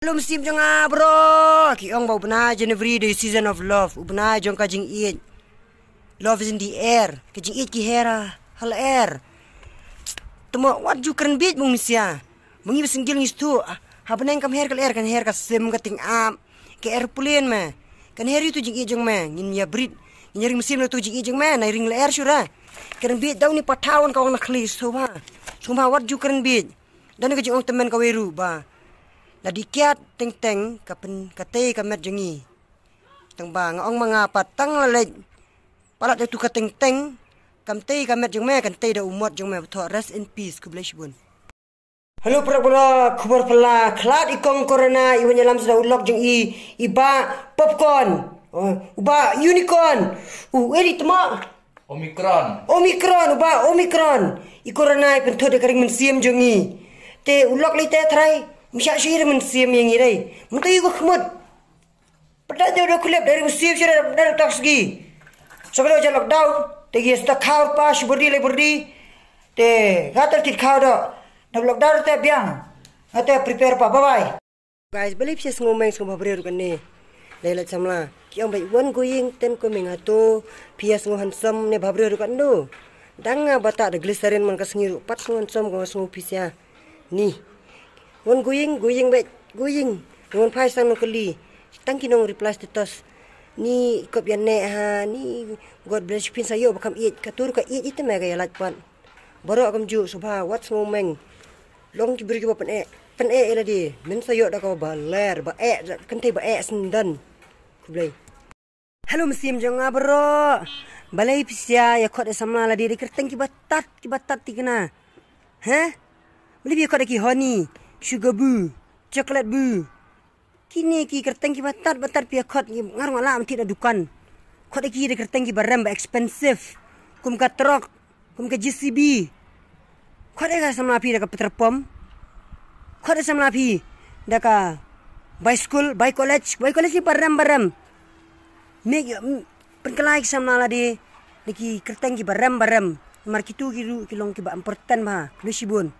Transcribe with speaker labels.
Speaker 1: belum sim jong ah, bro. Ki ong bau bna jen every day season of love. U bna jong ka jing Love is in the air. kajing jing iet ki hera. Ah. Hal air. Tumo what you can beat mung misia. Ah. Mung ibe singgil ngis tu. Ha bna kam her kal air kan her ka sim ka ting am. Ke airplane me. Kan her itu jing iet jong me. Ngin ya brit. Ngin ya ring sim tu jing iet jong me. Na ring le air sura. Kan beat daun ni patawan ka nak na khlis tu ba. what you can beat. Dan kajing jing ong temen ka weru ba la dikiat teng teng ka pen ka te ka met jengi tang ba ngong manga pat tang la le pala de tu ka teng teng kam te ka met jeng me kan te da umot jeng me tho rest in peace kublesh bun Hello prabola khubar pala khlat ikong corona i wenyalam sudah ulok jeng i iba popcorn uba uh, unicorn u eri tma omicron omicron uba omicron i corona i pen tho de kering men siem jeng i te ulok lite trai Misak syair men yang irai. Mentai gua khmud. Padahal dia udah kulip dari siam syair dari tak segi. Sebelum jalan lockdown, tegi sudah kau pas berdi le berdi. Te gatal tit kau dah. Nak lockdown te biang. Ngata prepare apa bye bye. Guys, beli pisah semua main semua beri rukun ni. Lelak camla. Kau ambil wan kuing ten kau mengatu pisah semua hansam ni beri rukun tu. Dangga batak de glycerin mangka sengiru pat semua hansam kau semua pisah. Nih, Wan guying guying bet guying. Wan pai sang nak li. Tang kini nong replace tu tos. Ni kop yang ne ha ni God bless pin sayo bakam iet katur ka iet itu mega eh, ya lat pan. Baru akam ju subha what's moment. Long ti beri pan e pan e ela di. Men sayo dak ba ler ba e kan te ba e sendan. Kublai. Hello mesim jangan ah, bro. Balai pisya ya kot sama la lah, di kerteng ki batat kibatat batat na, kena. Beli Mulih bi kot honey sugar bu, coklat bu. Kini ki kerteng ki batat batat pia kot ki ngarung ala amti na dukan. Kot ki de kerteng ki barem ba expensive. Kum ka truck, kum ka JCB. Kot ega samla pi daga petrepom. Kot ega samla pi daga by school, by college, by college mm, ki barem barem. Me ki penkelai ki samla la di. Niki kerteng ki barem barem. Mar kitu ki ki long ki ba important ba. Lu shibun.